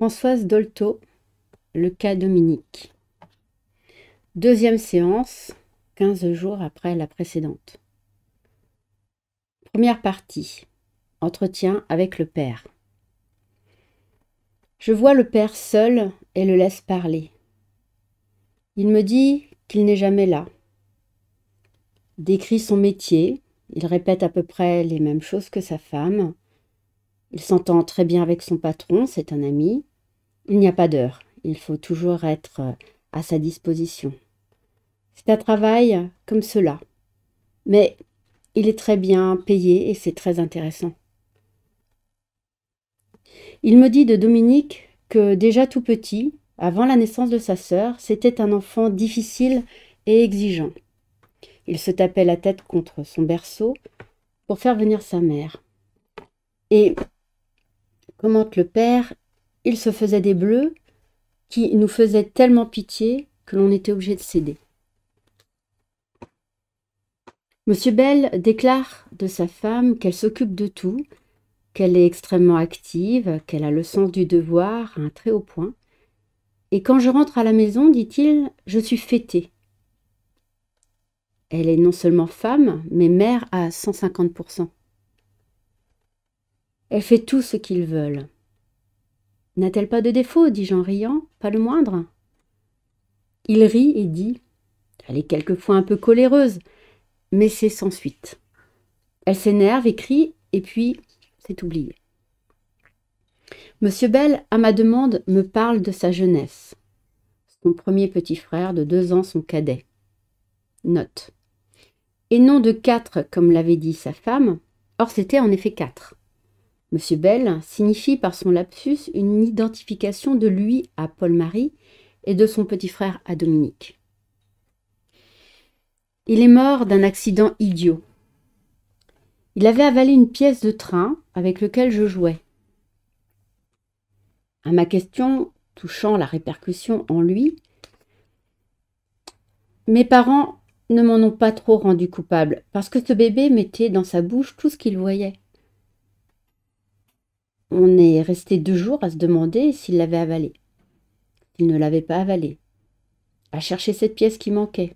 Françoise Dolto, le cas Dominique. Deuxième séance, 15 jours après la précédente. Première partie. Entretien avec le père. Je vois le père seul et le laisse parler. Il me dit qu'il n'est jamais là. Décrit son métier, il répète à peu près les mêmes choses que sa femme. Il s'entend très bien avec son patron, c'est un ami. Il n'y a pas d'heure, il faut toujours être euh, à sa disposition. C'est un travail euh, comme cela. Mais il est très bien payé et c'est très intéressant. Il me dit de Dominique que déjà tout petit, avant la naissance de sa sœur, c'était un enfant difficile et exigeant. Il se tapait la tête contre son berceau pour faire venir sa mère. Et commente le père, il se faisait des bleus qui nous faisaient tellement pitié que l'on était obligé de céder. Monsieur Bell déclare de sa femme qu'elle s'occupe de tout, qu'elle est extrêmement active, qu'elle a le sens du devoir à un très haut point. Et quand je rentre à la maison, dit-il, je suis fêtée. Elle est non seulement femme, mais mère à 150%. Elle fait tout ce qu'ils veulent. N'a-t-elle pas de défaut dis-je en riant, pas le moindre. Il rit et dit Elle est quelquefois un peu coléreuse, mais c'est sans suite. Elle s'énerve, écrit, et puis c'est oublié. Monsieur Bell, à ma demande, me parle de sa jeunesse. Son premier petit frère de deux ans, son cadet. Note. Et non de quatre, comme l'avait dit sa femme. Or, c'était en effet quatre. Monsieur Bell signifie par son lapsus une identification de lui à Paul-Marie et de son petit frère à Dominique. Il est mort d'un accident idiot. Il avait avalé une pièce de train avec lequel je jouais. À ma question touchant la répercussion en lui, mes parents ne m'en ont pas trop rendu coupable parce que ce bébé mettait dans sa bouche tout ce qu'il voyait on est resté deux jours à se demander s'il l'avait avalé, Il ne l'avait pas avalé, à chercher cette pièce qui manquait.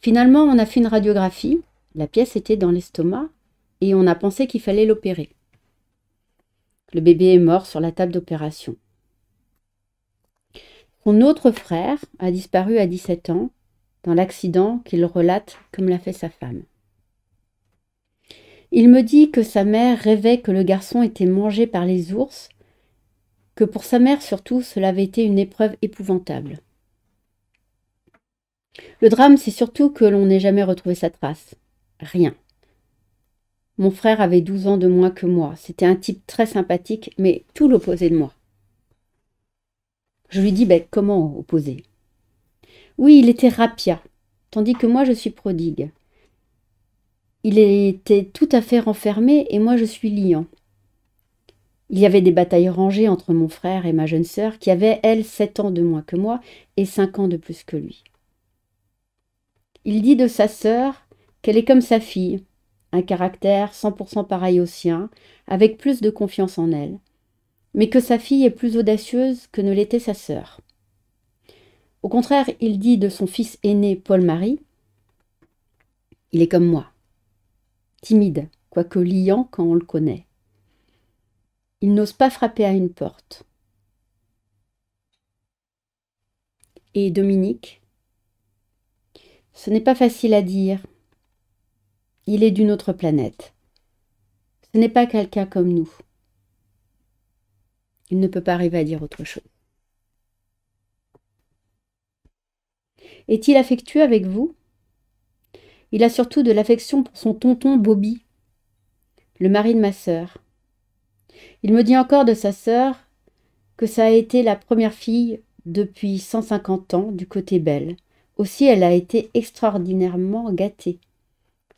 Finalement, on a fait une radiographie, la pièce était dans l'estomac et on a pensé qu'il fallait l'opérer. Le bébé est mort sur la table d'opération. Son autre frère a disparu à 17 ans dans l'accident qu'il relate comme l'a fait sa femme. Il me dit que sa mère rêvait que le garçon était mangé par les ours, que pour sa mère surtout cela avait été une épreuve épouvantable. Le drame, c'est surtout que l'on n'ait jamais retrouvé sa trace. Rien. Mon frère avait 12 ans de moins que moi. C'était un type très sympathique, mais tout l'opposé de moi. Je lui dis, ben, comment opposer Oui, il était rapia, tandis que moi je suis prodigue. Il était tout à fait renfermé et moi je suis liant. Il y avait des batailles rangées entre mon frère et ma jeune sœur, qui avait, elle, sept ans de moins que moi et cinq ans de plus que lui. Il dit de sa sœur qu'elle est comme sa fille, un caractère 100% pareil au sien, avec plus de confiance en elle, mais que sa fille est plus audacieuse que ne l'était sa sœur. Au contraire, il dit de son fils aîné Paul-Marie Il est comme moi timide, quoique liant quand on le connaît. Il n'ose pas frapper à une porte. Et Dominique Ce n'est pas facile à dire. Il est d'une autre planète. Ce n'est pas quelqu'un comme nous. Il ne peut pas arriver à dire autre chose. Est-il affectueux avec vous il a surtout de l'affection pour son tonton Bobby, le mari de ma sœur. Il me dit encore de sa sœur que ça a été la première fille depuis 150 ans du côté belle. Aussi, elle a été extraordinairement gâtée.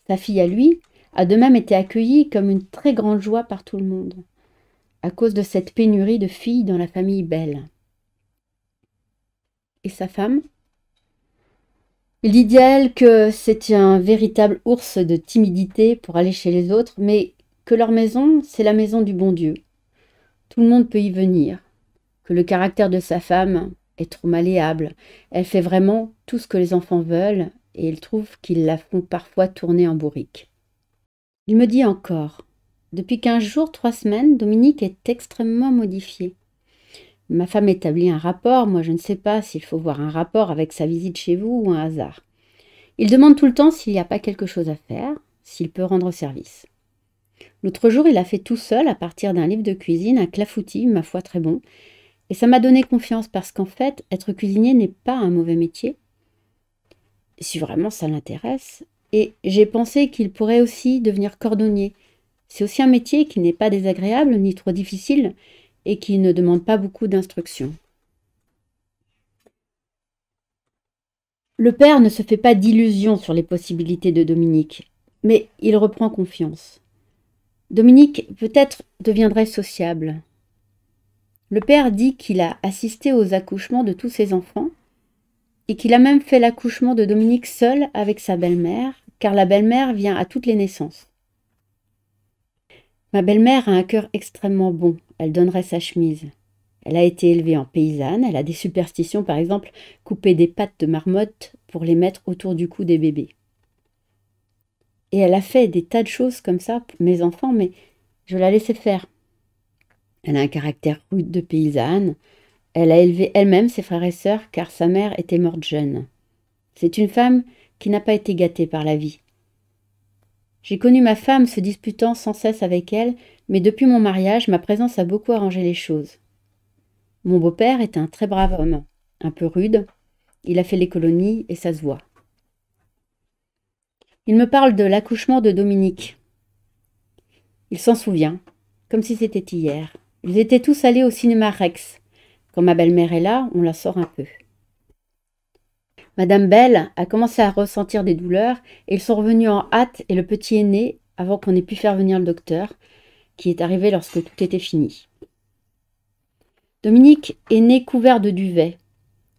Sa fille à lui a de même été accueillie comme une très grande joie par tout le monde, à cause de cette pénurie de filles dans la famille Belle. Et sa femme il elle que c'est un véritable ours de timidité pour aller chez les autres, mais que leur maison, c'est la maison du bon Dieu. Tout le monde peut y venir. Que le caractère de sa femme est trop malléable. Elle fait vraiment tout ce que les enfants veulent et ils trouvent qu'ils la font parfois tourner en bourrique. Il me dit encore Depuis quinze jours, trois semaines, Dominique est extrêmement modifiée. Ma femme établit un rapport, moi je ne sais pas s'il faut voir un rapport avec sa visite chez vous ou un hasard. Il demande tout le temps s'il n'y a pas quelque chose à faire, s'il peut rendre service. L'autre jour, il a fait tout seul, à partir d'un livre de cuisine, un clafoutis, ma foi très bon, et ça m'a donné confiance parce qu'en fait, être cuisinier n'est pas un mauvais métier, si vraiment ça l'intéresse, et j'ai pensé qu'il pourrait aussi devenir cordonnier. C'est aussi un métier qui n'est pas désagréable ni trop difficile, et qui ne demande pas beaucoup d'instructions. Le père ne se fait pas d'illusions sur les possibilités de Dominique, mais il reprend confiance. Dominique peut-être deviendrait sociable. Le père dit qu'il a assisté aux accouchements de tous ses enfants et qu'il a même fait l'accouchement de Dominique seul avec sa belle-mère, car la belle-mère vient à toutes les naissances. Ma belle-mère a un cœur extrêmement bon. Elle donnerait sa chemise. Elle a été élevée en paysanne. Elle a des superstitions, par exemple, couper des pattes de marmotte pour les mettre autour du cou des bébés. Et elle a fait des tas de choses comme ça pour mes enfants, mais je la laissais faire. Elle a un caractère rude de paysanne. Elle a élevé elle-même ses frères et sœurs car sa mère était morte jeune. C'est une femme qui n'a pas été gâtée par la vie. J'ai connu ma femme se disputant sans cesse avec elle, mais depuis mon mariage, ma présence a beaucoup arrangé les choses. Mon beau-père est un très brave homme, un peu rude. Il a fait les colonies et ça se voit. Il me parle de l'accouchement de Dominique. Il s'en souvient, comme si c'était hier. Ils étaient tous allés au cinéma Rex. Quand ma belle-mère est là, on la sort un peu. Madame Belle a commencé à ressentir des douleurs et ils sont revenus en hâte et le petit est né avant qu'on ait pu faire venir le docteur, qui est arrivé lorsque tout était fini. Dominique est né couvert de duvet.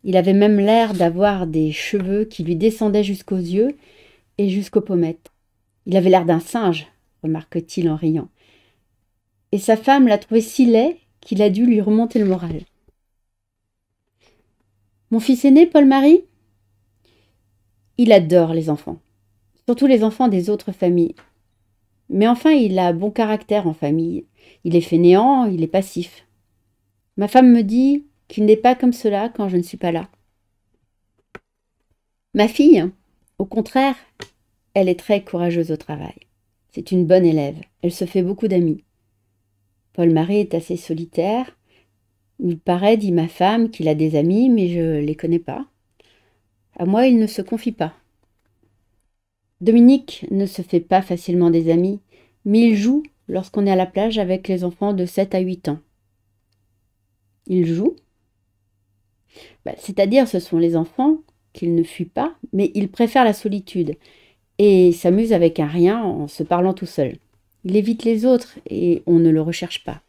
Il avait même l'air d'avoir des cheveux qui lui descendaient jusqu'aux yeux et jusqu'aux pommettes. Il avait l'air d'un singe, remarque-t-il en riant. Et sa femme l'a trouvé si laid qu'il a dû lui remonter le moral. Mon fils aîné, Paul-Marie il adore les enfants, surtout les enfants des autres familles. Mais enfin, il a bon caractère en famille. Il est fainéant, il est passif. Ma femme me dit qu'il n'est pas comme cela quand je ne suis pas là. Ma fille, au contraire, elle est très courageuse au travail. C'est une bonne élève. Elle se fait beaucoup d'amis. Paul Marie est assez solitaire. Il paraît, dit ma femme, qu'il a des amis, mais je ne les connais pas. À moi, il ne se confie pas. Dominique ne se fait pas facilement des amis, mais il joue lorsqu'on est à la plage avec les enfants de 7 à 8 ans. Il joue bah, C'est-à-dire ce sont les enfants qu'il ne fuit pas, mais il préfère la solitude et s'amuse avec un rien en se parlant tout seul. Il évite les autres et on ne le recherche pas.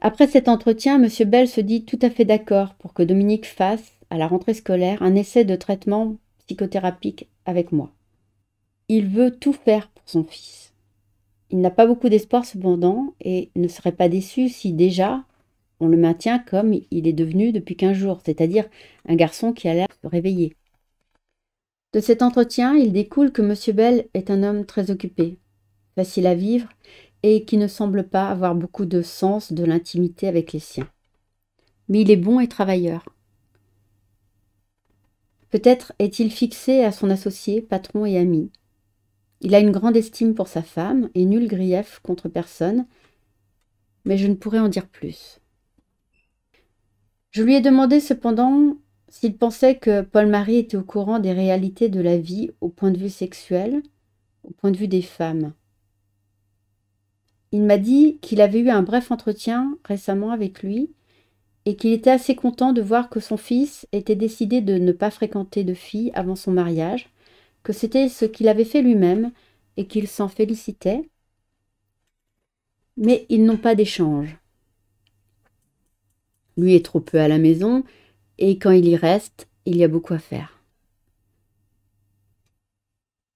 Après cet entretien, M. Bell se dit tout à fait d'accord pour que Dominique fasse à la rentrée scolaire, un essai de traitement psychothérapique avec moi. Il veut tout faire pour son fils. Il n'a pas beaucoup d'espoir cependant et ne serait pas déçu si déjà on le maintient comme il est devenu depuis 15 jours, c'est-à-dire un garçon qui a l'air réveillé. De cet entretien, il découle que M. Bell est un homme très occupé, facile à vivre et qui ne semble pas avoir beaucoup de sens de l'intimité avec les siens. Mais il est bon et travailleur. Peut-être est-il fixé à son associé, patron et ami. Il a une grande estime pour sa femme et nul grief contre personne, mais je ne pourrais en dire plus. Je lui ai demandé cependant s'il pensait que Paul-Marie était au courant des réalités de la vie au point de vue sexuel, au point de vue des femmes. Il m'a dit qu'il avait eu un bref entretien récemment avec lui et qu'il était assez content de voir que son fils était décidé de ne pas fréquenter de filles avant son mariage, que c'était ce qu'il avait fait lui-même et qu'il s'en félicitait. Mais ils n'ont pas d'échange. Lui est trop peu à la maison et quand il y reste, il y a beaucoup à faire.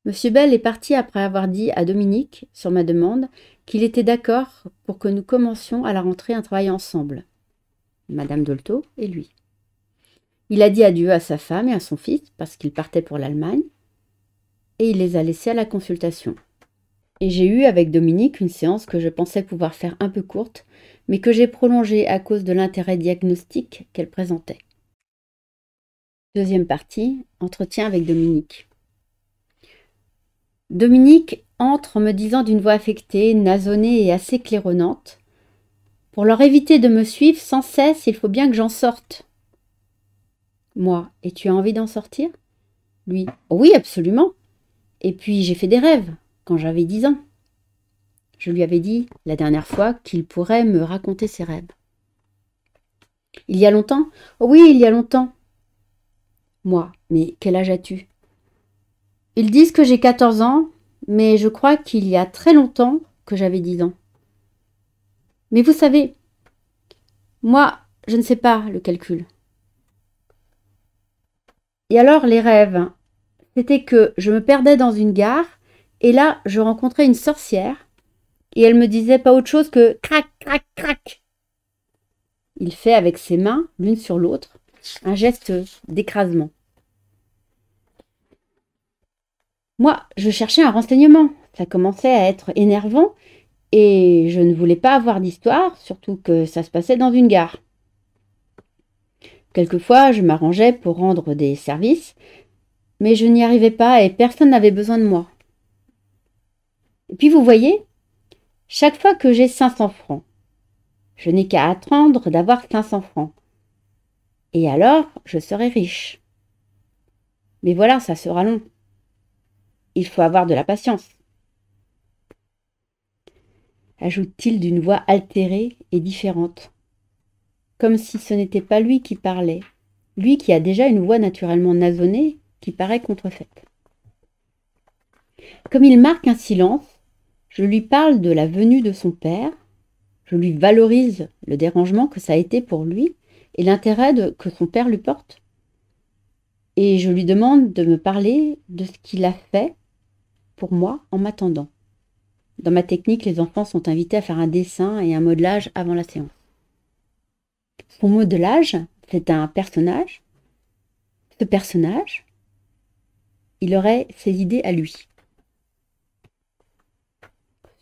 Monsieur Bell est parti après avoir dit à Dominique, sur ma demande, qu'il était d'accord pour que nous commencions à la rentrée un travail ensemble Madame Dolto et lui. Il a dit adieu à sa femme et à son fils parce qu'il partait pour l'Allemagne et il les a laissés à la consultation. Et j'ai eu avec Dominique une séance que je pensais pouvoir faire un peu courte, mais que j'ai prolongée à cause de l'intérêt diagnostique qu'elle présentait. Deuxième partie, entretien avec Dominique. Dominique entre en me disant d'une voix affectée, nasonnée et assez claironnante pour leur éviter de me suivre sans cesse, il faut bien que j'en sorte. Moi, et tu as envie d'en sortir Lui, oui, absolument. Et puis j'ai fait des rêves quand j'avais dix ans. Je lui avais dit la dernière fois qu'il pourrait me raconter ses rêves. Il y a longtemps Oui, il y a longtemps. Moi, mais quel âge as-tu Ils disent que j'ai 14 ans, mais je crois qu'il y a très longtemps que j'avais 10 ans. Mais vous savez, moi, je ne sais pas le calcul. Et alors les rêves, c'était que je me perdais dans une gare et là je rencontrais une sorcière et elle me disait pas autre chose que crac crac crac. Il fait avec ses mains l'une sur l'autre un geste d'écrasement. Moi, je cherchais un renseignement. Ça commençait à être énervant et je ne voulais pas avoir d'histoire, surtout que ça se passait dans une gare. Quelquefois, je m'arrangeais pour rendre des services, mais je n'y arrivais pas et personne n'avait besoin de moi. Et puis vous voyez, chaque fois que j'ai 500 francs, je n'ai qu'à attendre d'avoir 500 francs. Et alors, je serai riche. Mais voilà, ça sera long. Il faut avoir de la patience ajoute-t-il d'une voix altérée et différente. Comme si ce n'était pas lui qui parlait, lui qui a déjà une voix naturellement nasonnée qui paraît contrefaite. Comme il marque un silence, je lui parle de la venue de son père, je lui valorise le dérangement que ça a été pour lui et l'intérêt que son père lui porte. Et je lui demande de me parler de ce qu'il a fait pour moi en m'attendant. Dans ma technique, les enfants sont invités à faire un dessin et un modelage avant la séance. Son modelage, c'est un personnage. Ce personnage, il aurait ses idées à lui.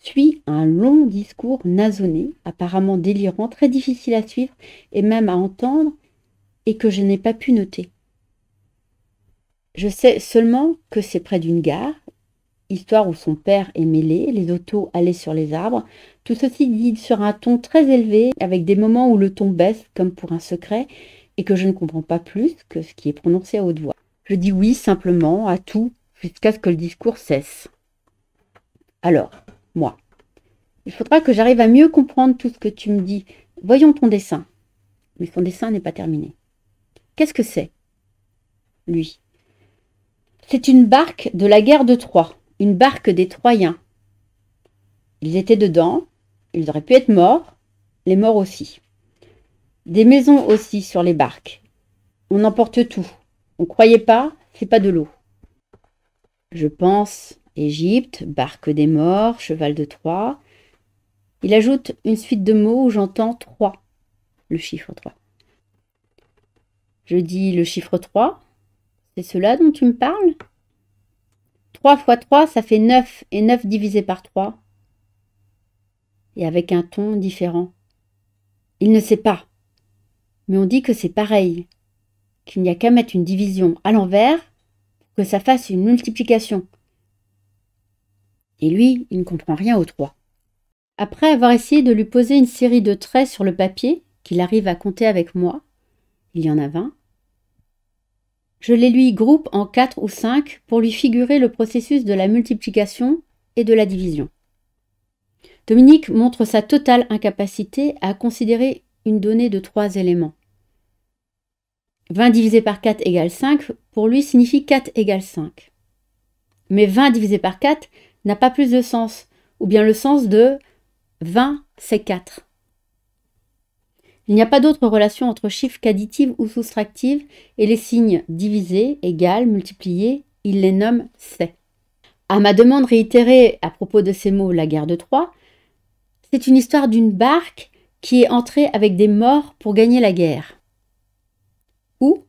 Suit un long discours nasonné, apparemment délirant, très difficile à suivre et même à entendre, et que je n'ai pas pu noter. Je sais seulement que c'est près d'une gare, histoire où son père est mêlé, les autos allaient sur les arbres. Tout ceci dit sur un ton très élevé, avec des moments où le ton baisse comme pour un secret, et que je ne comprends pas plus que ce qui est prononcé à haute voix. Je dis oui simplement à tout jusqu'à ce que le discours cesse. Alors, moi, il faudra que j'arrive à mieux comprendre tout ce que tu me dis. Voyons ton dessin. Mais son dessin n'est pas terminé. Qu'est-ce que c'est Lui. C'est une barque de la guerre de Troie une barque des Troyens. Ils étaient dedans, ils auraient pu être morts, les morts aussi. Des maisons aussi sur les barques. On emporte tout. On croyait pas, c'est pas de l'eau. Je pense Égypte, barque des morts, cheval de Troie. Il ajoute une suite de mots où j'entends trois, le chiffre 3. Je dis le chiffre 3, c'est cela dont tu me parles 3 fois 3, ça fait 9, et 9 divisé par 3, et avec un ton différent. Il ne sait pas, mais on dit que c'est pareil, qu'il n'y a qu'à mettre une division à l'envers pour que ça fasse une multiplication. Et lui, il ne comprend rien aux 3. Après avoir essayé de lui poser une série de traits sur le papier, qu'il arrive à compter avec moi, il y en a 20, je les lui groupe en 4 ou 5 pour lui figurer le processus de la multiplication et de la division. Dominique montre sa totale incapacité à considérer une donnée de trois éléments. 20 divisé par 4 égale 5 pour lui signifie 4 égale 5. Mais 20 divisé par 4 n'a pas plus de sens, ou bien le sens de 20 c'est 4. Il n'y a pas d'autre relation entre chiffres qu'additifs ou soustractives, et les signes divisés, égal, multipliés, il les nomme c'est. À ma demande réitérée à propos de ces mots, la guerre de Troie, c'est une histoire d'une barque qui est entrée avec des morts pour gagner la guerre. Ou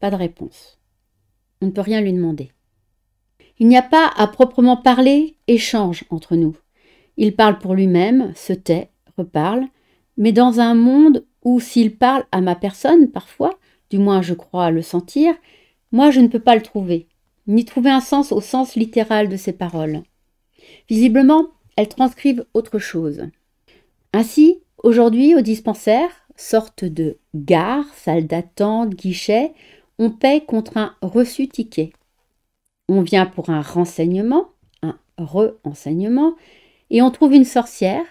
Pas de réponse. On ne peut rien lui demander. Il n'y a pas à proprement parler échange entre nous. Il parle pour lui-même, se tait, reparle, mais dans un monde où s'il parle à ma personne parfois, du moins je crois le sentir, moi je ne peux pas le trouver, ni trouver un sens au sens littéral de ses paroles. Visiblement, elles transcrivent autre chose. Ainsi, aujourd'hui, au dispensaire, sorte de gare, salle d'attente, guichet, on paie contre un reçu ticket. On vient pour un renseignement, un re et on trouve une sorcière,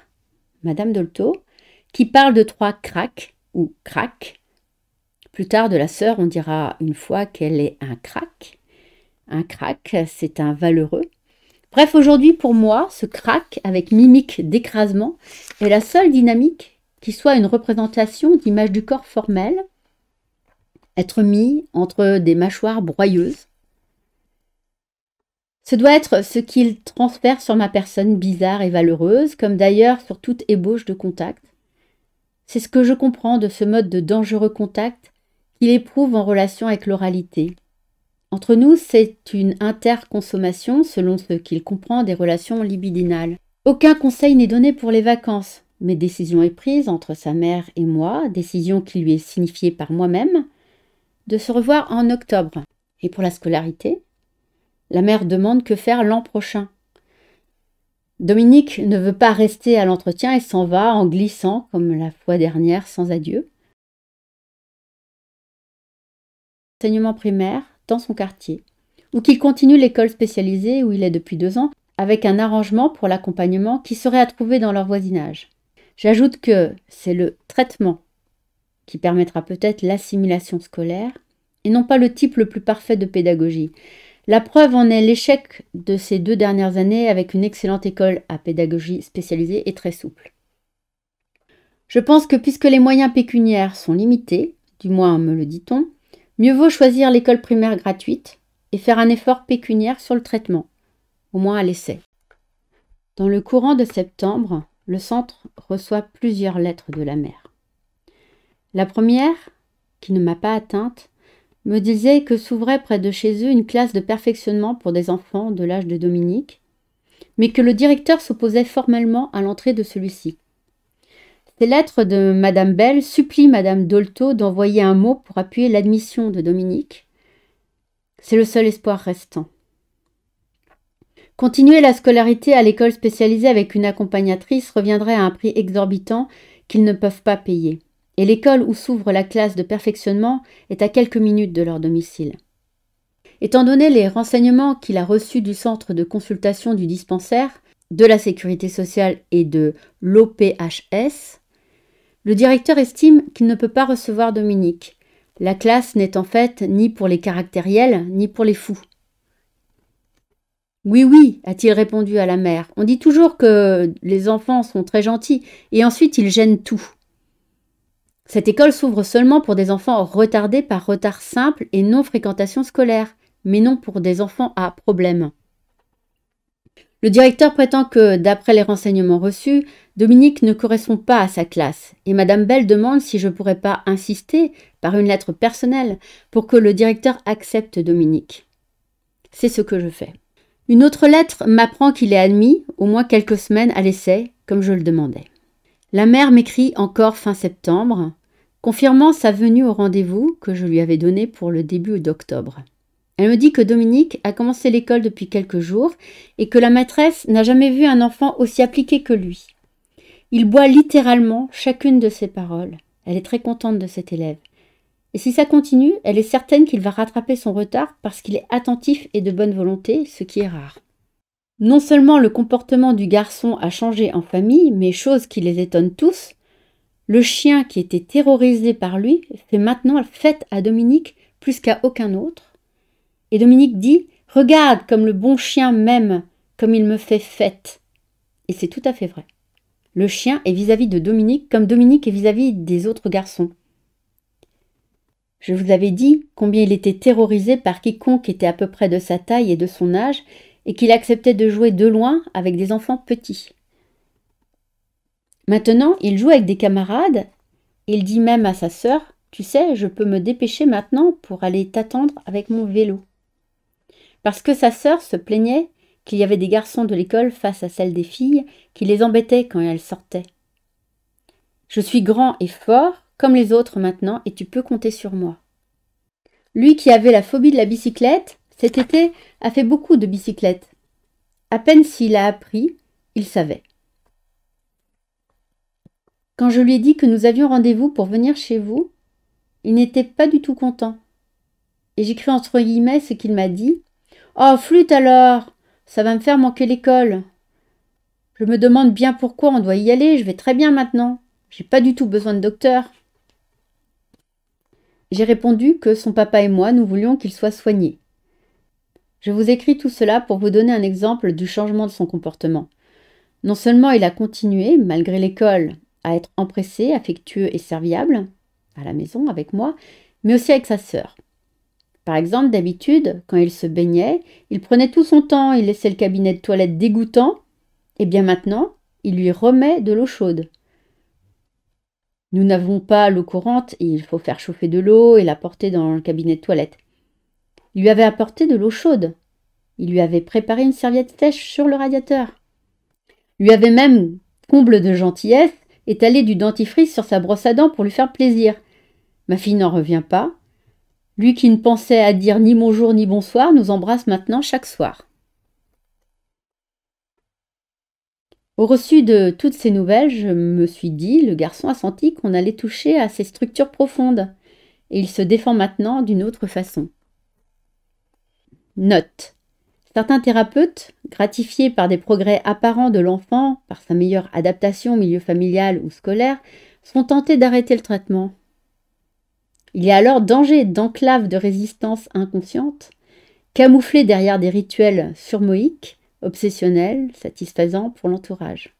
Madame Dolto, qui parle de trois cracks ou cracks. Plus tard de la sœur, on dira une fois qu'elle est un crack. Un crack, c'est un valeureux. Bref, aujourd'hui pour moi, ce crack avec mimique d'écrasement est la seule dynamique qui soit une représentation d'image du corps formel, être mis entre des mâchoires broyeuses. Ce doit être ce qu'il transfère sur ma personne bizarre et valeureuse, comme d'ailleurs sur toute ébauche de contact. C'est ce que je comprends de ce mode de dangereux contact qu'il éprouve en relation avec l'oralité. Entre nous, c'est une interconsommation selon ce qu'il comprend des relations libidinales. Aucun conseil n'est donné pour les vacances, mais décision est prise entre sa mère et moi, décision qui lui est signifiée par moi-même, de se revoir en octobre. Et pour la scolarité, la mère demande que faire l'an prochain. Dominique ne veut pas rester à l'entretien et s'en va en glissant, comme la fois dernière, sans adieu. Enseignement primaire dans son quartier, ou qu'il continue l'école spécialisée où il est depuis deux ans, avec un arrangement pour l'accompagnement qui serait à trouver dans leur voisinage. J'ajoute que c'est le traitement qui permettra peut-être l'assimilation scolaire, et non pas le type le plus parfait de pédagogie. La preuve en est l'échec de ces deux dernières années avec une excellente école à pédagogie spécialisée et très souple. Je pense que puisque les moyens pécuniaires sont limités, du moins me le dit-on, mieux vaut choisir l'école primaire gratuite et faire un effort pécuniaire sur le traitement, au moins à l'essai. Dans le courant de septembre, le centre reçoit plusieurs lettres de la mère. La première, qui ne m'a pas atteinte, me disaient que s'ouvrait près de chez eux une classe de perfectionnement pour des enfants de l'âge de Dominique, mais que le directeur s'opposait formellement à l'entrée de celui-ci. Ces lettres de Madame Bell supplient Madame Dolto d'envoyer un mot pour appuyer l'admission de Dominique. C'est le seul espoir restant. Continuer la scolarité à l'école spécialisée avec une accompagnatrice reviendrait à un prix exorbitant qu'ils ne peuvent pas payer et l'école où s'ouvre la classe de perfectionnement est à quelques minutes de leur domicile. Étant donné les renseignements qu'il a reçus du centre de consultation du dispensaire, de la sécurité sociale et de l'OPHS, le directeur estime qu'il ne peut pas recevoir Dominique. La classe n'est en fait ni pour les caractériels ni pour les fous. Oui, oui, a-t-il répondu à la mère. On dit toujours que les enfants sont très gentils et ensuite ils gênent tout. Cette école s'ouvre seulement pour des enfants retardés par retard simple et non fréquentation scolaire, mais non pour des enfants à problème. Le directeur prétend que, d'après les renseignements reçus, Dominique ne correspond pas à sa classe, et Madame Bell demande si je ne pourrais pas insister, par une lettre personnelle, pour que le directeur accepte Dominique. C'est ce que je fais. Une autre lettre m'apprend qu'il est admis, au moins quelques semaines, à l'essai, comme je le demandais. La mère m'écrit encore fin septembre, confirmant sa venue au rendez-vous que je lui avais donné pour le début d'octobre. Elle me dit que Dominique a commencé l'école depuis quelques jours et que la maîtresse n'a jamais vu un enfant aussi appliqué que lui. Il boit littéralement chacune de ses paroles. Elle est très contente de cet élève. Et si ça continue, elle est certaine qu'il va rattraper son retard parce qu'il est attentif et de bonne volonté, ce qui est rare. Non seulement le comportement du garçon a changé en famille, mais chose qui les étonne tous, le chien qui était terrorisé par lui fait maintenant fête à Dominique plus qu'à aucun autre. Et Dominique dit Regarde comme le bon chien m'aime, comme il me fait fête. Et c'est tout à fait vrai. Le chien est vis-à-vis de Dominique comme Dominique est vis à -vis des autres garçons. Je vous avais dit combien il était terrorisé par quiconque était à peu près de sa taille et de son âge et qu'il acceptait de jouer de loin avec des enfants petits. Maintenant, il joue avec des camarades. Il dit même à sa sœur Tu sais, je peux me dépêcher maintenant pour aller t'attendre avec mon vélo. Parce que sa sœur se plaignait qu'il y avait des garçons de l'école face à celle des filles qui les embêtaient quand elles sortaient. Je suis grand et fort, comme les autres maintenant, et tu peux compter sur moi. Lui qui avait la phobie de la bicyclette cet été a fait beaucoup de bicyclettes. À peine s'il a appris, il savait. Quand je lui ai dit que nous avions rendez-vous pour venir chez vous, il n'était pas du tout content. Et j'ai cru entre guillemets ce qu'il m'a dit. Oh, flûte alors Ça va me faire manquer l'école. Je me demande bien pourquoi on doit y aller, je vais très bien maintenant. J'ai pas du tout besoin de docteur. J'ai répondu que son papa et moi, nous voulions qu'il soit soigné. Je vous écris tout cela pour vous donner un exemple du changement de son comportement. Non seulement il a continué, malgré l'école, à être empressé, affectueux et serviable, à la maison avec moi, mais aussi avec sa sœur. Par exemple, d'habitude, quand il se baignait, il prenait tout son temps, il laissait le cabinet de toilette dégoûtant, et bien maintenant, il lui remet de l'eau chaude. Nous n'avons pas l'eau courante il faut faire chauffer de l'eau et la porter dans le cabinet de toilette. Il lui avait apporté de l'eau chaude. Il lui avait préparé une serviette sèche sur le radiateur. Lui avait même, comble de gentillesse, étalé du dentifrice sur sa brosse à dents pour lui faire plaisir. Ma fille n'en revient pas. Lui qui ne pensait à dire ni bonjour ni bonsoir nous embrasse maintenant chaque soir. Au reçu de toutes ces nouvelles, je me suis dit, le garçon a senti qu'on allait toucher à ses structures profondes, et il se défend maintenant d'une autre façon. Note. Certains thérapeutes, gratifiés par des progrès apparents de l'enfant, par sa meilleure adaptation au milieu familial ou scolaire, sont tentés d'arrêter le traitement. Il y a alors danger d'enclave de résistance inconsciente, camouflée derrière des rituels surmoïques, obsessionnels, satisfaisants pour l'entourage.